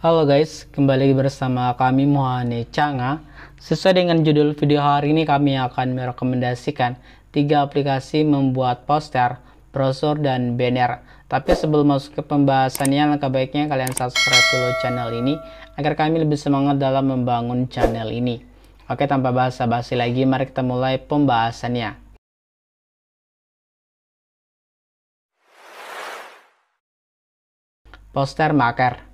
Halo guys, kembali bersama kami Mohane Changa. Sesuai dengan judul video hari ini kami akan merekomendasikan tiga aplikasi membuat poster, brosur, dan banner. Tapi sebelum masuk ke pembahasannya, langkah baiknya kalian subscribe dulu channel ini agar kami lebih semangat dalam membangun channel ini. Oke, tanpa basa-basi lagi, mari kita mulai pembahasannya. Poster Maker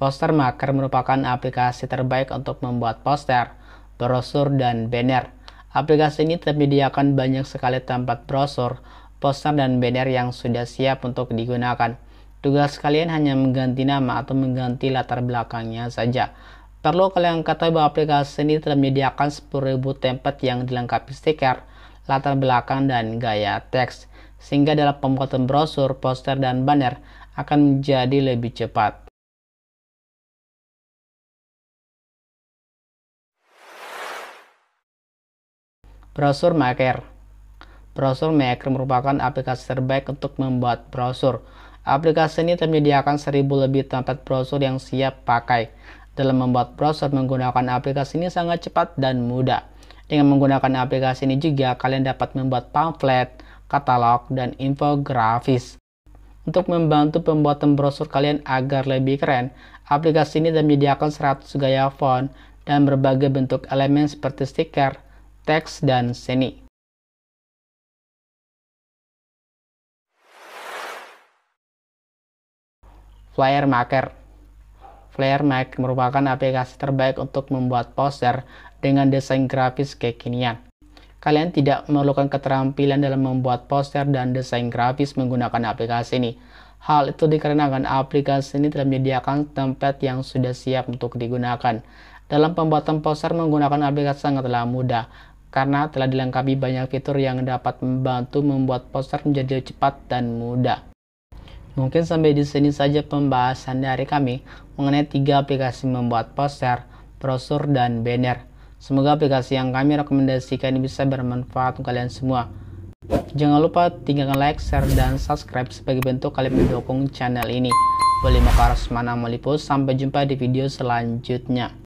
Poster Maker merupakan aplikasi terbaik untuk membuat poster, brosur, dan banner. Aplikasi ini terbediakan banyak sekali tempat brosur, poster, dan banner yang sudah siap untuk digunakan. Tugas kalian hanya mengganti nama atau mengganti latar belakangnya saja. Perlu kalian ketahui bahwa aplikasi ini telah menyediakan 10.000 tempat yang dilengkapi stiker, latar belakang, dan gaya teks. Sehingga dalam pembuatan brosur, poster, dan banner akan menjadi lebih cepat. Browser Maker Browser Maker merupakan aplikasi terbaik untuk membuat browser. Aplikasi ini menyediakan seribu lebih tempat browser yang siap pakai. Dalam membuat browser menggunakan aplikasi ini sangat cepat dan mudah. Dengan menggunakan aplikasi ini juga kalian dapat membuat pamflet, katalog, dan infografis. Untuk membantu pembuatan browser kalian agar lebih keren, aplikasi ini menyediakan 100 gaya font dan berbagai bentuk elemen seperti stiker, teks, dan seni. Flyer Maker Flyer Maker merupakan aplikasi terbaik untuk membuat poster dengan desain grafis kekinian. Kalian tidak memerlukan keterampilan dalam membuat poster dan desain grafis menggunakan aplikasi ini. Hal itu dikarenakan aplikasi ini telah menyediakan template yang sudah siap untuk digunakan. Dalam pembuatan poster menggunakan aplikasi sangatlah mudah karena telah dilengkapi banyak fitur yang dapat membantu membuat poster menjadi cepat dan mudah. Mungkin sampai di sini saja pembahasan dari kami mengenai tiga aplikasi membuat poster, brosur, dan banner. Semoga aplikasi yang kami rekomendasikan bisa bermanfaat untuk kalian semua. Jangan lupa tinggalkan like, share, dan subscribe sebagai bentuk kalian mendukung channel ini. Boleh makaras mana meliput, sampai jumpa di video selanjutnya.